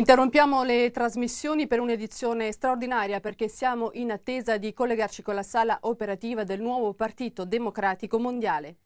Interrompiamo le trasmissioni per un'edizione straordinaria perché siamo in attesa di collegarci con la sala operativa del nuovo Partito Democratico Mondiale.